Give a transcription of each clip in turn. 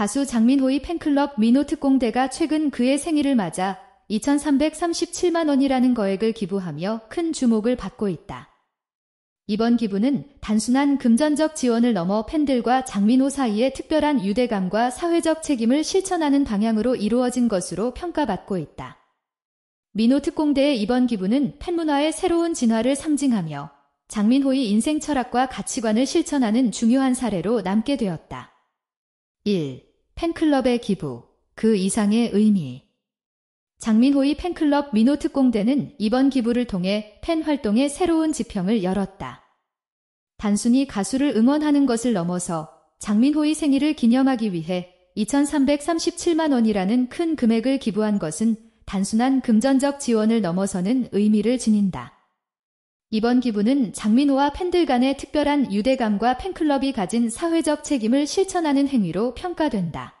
가수 장민호의 팬클럽 미노특공대가 최근 그의 생일을 맞아 2,337만 원이라는 거액을 기부하며 큰 주목을 받고 있다. 이번 기부는 단순한 금전적 지원을 넘어 팬들과 장민호 사이의 특별한 유대감과 사회적 책임을 실천하는 방향으로 이루어진 것으로 평가받고 있다. 미노 특공대의 이번 기부는 팬문화의 새로운 진화를 상징하며 장민호의 인생 철학과 가치관을 실천하는 중요한 사례로 남게 되었다. 1. 팬클럽의 기부, 그 이상의 의미. 장민호의 팬클럽 민호특공대는 이번 기부를 통해 팬 활동의 새로운 지평을 열었다. 단순히 가수를 응원하는 것을 넘어서 장민호의 생일을 기념하기 위해 2,337만 원이라는 큰 금액을 기부한 것은 단순한 금전적 지원을 넘어서는 의미를 지닌다. 이번 기부는 장민호와 팬들 간의 특별한 유대감과 팬클럽이 가진 사회적 책임을 실천하는 행위로 평가된다.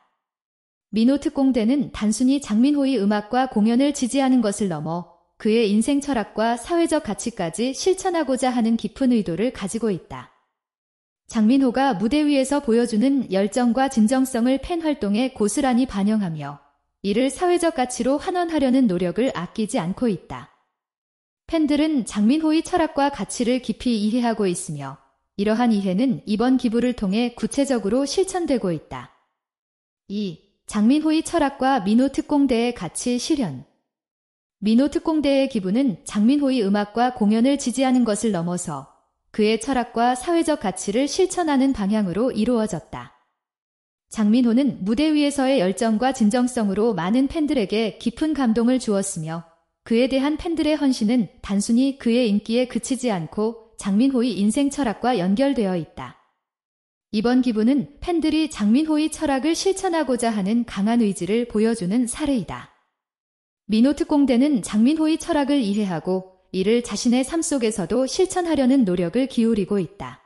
민호특공대는 단순히 장민호의 음악과 공연을 지지하는 것을 넘어 그의 인생 철학과 사회적 가치까지 실천하고자 하는 깊은 의도를 가지고 있다. 장민호가 무대 위에서 보여주는 열정과 진정성을 팬 활동에 고스란히 반영하며 이를 사회적 가치로 환원하려는 노력을 아끼지 않고 있다. 팬들은 장민호의 철학과 가치를 깊이 이해하고 있으며 이러한 이해는 이번 기부를 통해 구체적으로 실천되고 있다. 2. 장민호의 철학과 민호특공대의 가치 실현 민호특공대의 기부는 장민호의 음악과 공연을 지지하는 것을 넘어서 그의 철학과 사회적 가치를 실천하는 방향으로 이루어졌다. 장민호는 무대 위에서의 열정과 진정성으로 많은 팬들에게 깊은 감동을 주었으며 그에 대한 팬들의 헌신은 단순히 그의 인기에 그치지 않고 장민호의 인생 철학과 연결되어 있다. 이번 기부는 팬들이 장민호의 철학을 실천하고자 하는 강한 의지를 보여주는 사례이다. 민호특공대는 장민호의 철학을 이해하고 이를 자신의 삶 속에서도 실천하려는 노력을 기울이고 있다.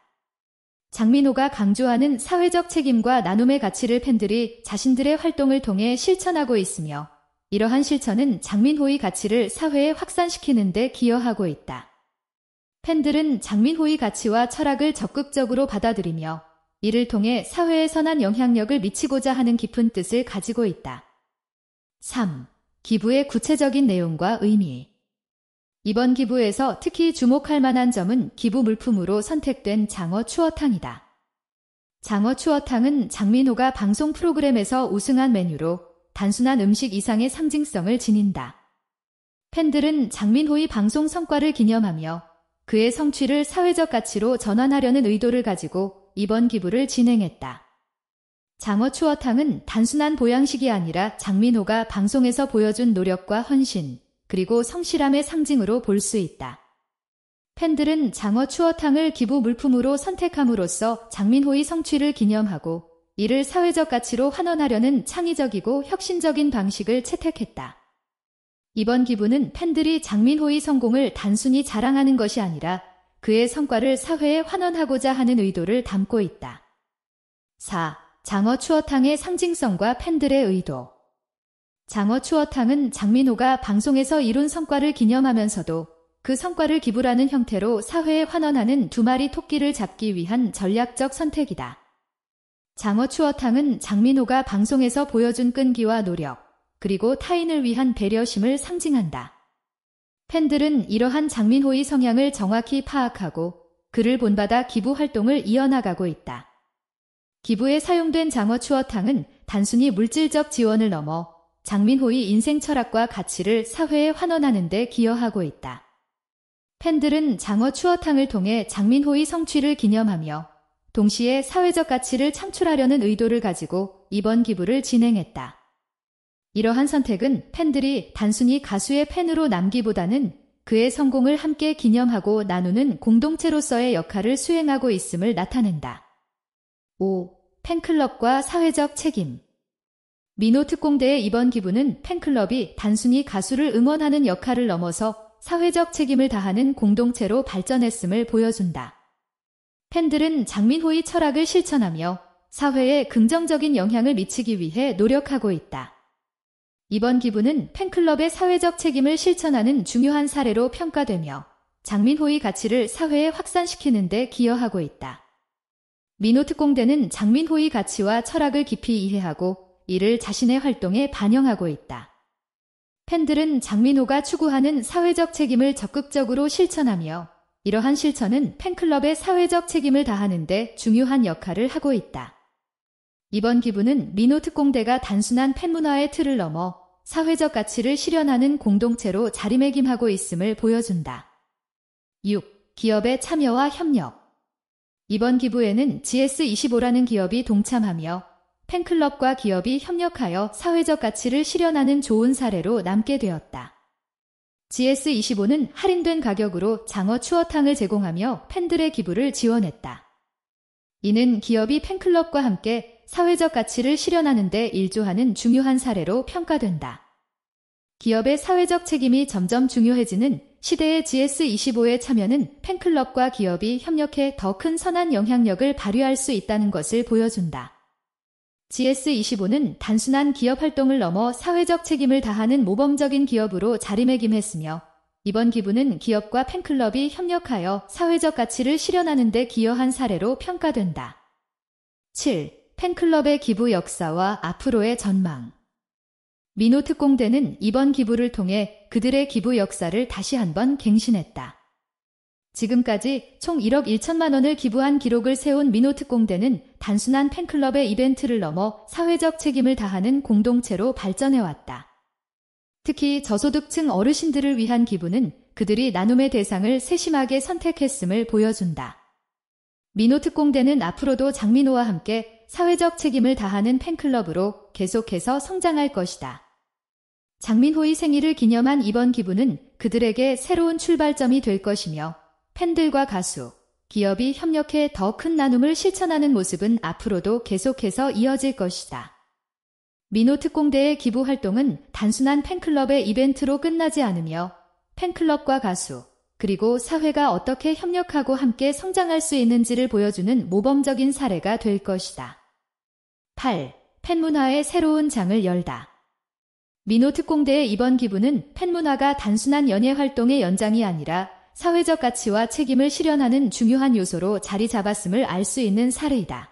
장민호가 강조하는 사회적 책임과 나눔의 가치를 팬들이 자신들의 활동을 통해 실천하고 있으며 이러한 실천은 장민호의 가치를 사회에 확산시키는 데 기여하고 있다. 팬들은 장민호의 가치와 철학을 적극적으로 받아들이며 이를 통해 사회에 선한 영향력을 미치고자 하는 깊은 뜻을 가지고 있다. 3. 기부의 구체적인 내용과 의미 이번 기부에서 특히 주목할 만한 점은 기부 물품으로 선택된 장어 추어탕이다. 장어 추어탕은 장민호가 방송 프로그램에서 우승한 메뉴로 단순한 음식 이상의 상징성을 지닌다. 팬들은 장민호의 방송 성과를 기념하며 그의 성취를 사회적 가치로 전환하려는 의도를 가지고 이번 기부를 진행했다. 장어 추어탕은 단순한 보양식이 아니라 장민호가 방송에서 보여준 노력과 헌신, 그리고 성실함의 상징으로 볼 수 있다. 팬들은 장어 추어탕을 기부 물품으로 선택함으로써 장민호의 성취를 기념하고 이를 사회적 가치로 환원하려는 창의적이고 혁신적인 방식을 채택했다. 이번 기부는 팬들이 장민호의 성공을 단순히 자랑하는 것이 아니라 그의 성과를 사회에 환원하고자 하는 의도를 담고 있다. 4. 장어 추어탕의 상징성과 팬들의 의도 장어 추어탕은 장민호가 방송에서 이룬 성과를 기념하면서도 그 성과를 기부라는 형태로 사회에 환원하는 두 마리 토끼를 잡기 위한 전략적 선택이다. 장어 추어탕은 장민호가 방송에서 보여준 끈기와 노력, 그리고 타인을 위한 배려심을 상징한다. 팬들은 이러한 장민호의 성향을 정확히 파악하고 그를 본받아 기부 활동을 이어나가고 있다. 기부에 사용된 장어 추어탕은 단순히 물질적 지원을 넘어 장민호의 인생 철학과 가치를 사회에 환원하는 데 기여하고 있다. 팬들은 장어 추어탕을 통해 장민호의 성취를 기념하며 동시에 사회적 가치를 창출하려는 의도를 가지고 이번 기부를 진행했다. 이러한 선택은 팬들이 단순히 가수의 팬으로 남기보다는 그의 성공을 함께 기념하고 나누는 공동체로서의 역할을 수행하고 있음을 나타낸다. 5. 팬클럽과 사회적 책임 민호 특공대의 이번 기부는 팬클럽이 단순히 가수를 응원하는 역할을 넘어서 사회적 책임을 다하는 공동체로 발전했음을 보여준다. 팬들은 장민호의 철학을 실천하며 사회에 긍정적인 영향을 미치기 위해 노력하고 있다. 이번 기부는 팬클럽의 사회적 책임을 실천하는 중요한 사례로 평가되며 장민호의 가치를 사회에 확산시키는 데 기여하고 있다. 민호특공대는 장민호의 가치와 철학을 깊이 이해하고 이를 자신의 활동에 반영하고 있다. 팬들은 장민호가 추구하는 사회적 책임을 적극적으로 실천하며 이러한 실천은 팬클럽의 사회적 책임을 다하는데 중요한 역할을 하고 있다. 이번 기부는 민노 특공대가 단순한 팬문화의 틀을 넘어 사회적 가치를 실현하는 공동체로 자리매김하고 있음을 보여준다. 6. 기업의 참여와 협력. 이번 기부에는 GS25라는 기업이 동참하며 팬클럽과 기업이 협력하여 사회적 가치를 실현하는 좋은 사례로 남게 되었다. GS25는 할인된 가격으로 장어 추어탕을 제공하며 팬들의 기부를 지원했다. 이는 기업이 팬클럽과 함께 사회적 가치를 실현하는 데 일조하는 중요한 사례로 평가된다. 기업의 사회적 책임이 점점 중요해지는 시대의 GS25의 참여는 팬클럽과 기업이 협력해 더 큰 선한 영향력을 발휘할 수 있다는 것을 보여준다. GS25는 단순한 기업 활동을 넘어 사회적 책임을 다하는 모범적인 기업으로 자리매김했으며 이번 기부는 기업과 팬클럽이 협력하여 사회적 가치를 실현하는 데 기여한 사례로 평가된다. 7. 팬클럽의 기부 역사와 앞으로의 전망 미노특공대는 이번 기부를 통해 그들의 기부 역사를 다시 한번 갱신했다. 지금까지 총 1억 1천만 원을 기부한 기록을 세운 미노트공대는 단순한 팬클럽의 이벤트를 넘어 사회적 책임을 다하는 공동체로 발전해왔다. 특히 저소득층 어르신들을 위한 기부는 그들이 나눔의 대상을 세심하게 선택했음을 보여준다. 미노특공대는 앞으로도 장민호와 함께 사회적 책임을 다하는 팬클럽으로 계속해서 성장할 것이다. 장민호의 생일을 기념한 이번 기부는 그들에게 새로운 출발점이 될 것이며 팬들과 가수, 기업이 협력해 더 큰 나눔을 실천하는 모습은 앞으로도 계속해서 이어질 것이다. 민호특공대의 기부 활동은 단순한 팬클럽의 이벤트로 끝나지 않으며 팬클럽과 가수, 그리고 사회가 어떻게 협력하고 함께 성장할 수 있는지를 보여주는 모범적인 사례가 될 것이다. 8. 팬문화의 새로운 장을 열다. 민호특공대의 이번 기부는 팬문화가 단순한 연예 활동의 연장이 아니라 사회적 가치와 책임을 실현하는 중요한 요소로 자리 잡았음을 알 수 있는 사례이다.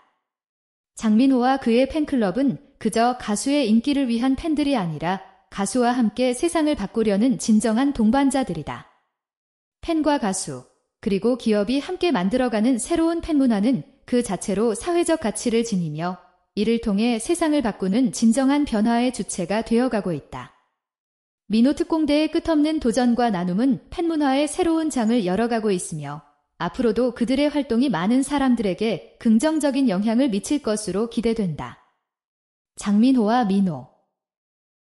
장민호와 그의 팬클럽은 그저 가수의 인기를 위한 팬들이 아니라 가수와 함께 세상을 바꾸려는 진정한 동반자들이다. 팬과 가수, 그리고 기업이 함께 만들어가는 새로운 팬문화는 그 자체로 사회적 가치를 지니며 이를 통해 세상을 바꾸는 진정한 변화의 주체가 되어가고 있다. 민호특공대의 끝없는 도전과 나눔은 팬문화의 새로운 장을 열어가고 있으며 앞으로도 그들의 활동이 많은 사람들에게 긍정적인 영향을 미칠 것으로 기대된다. 장민호와 민호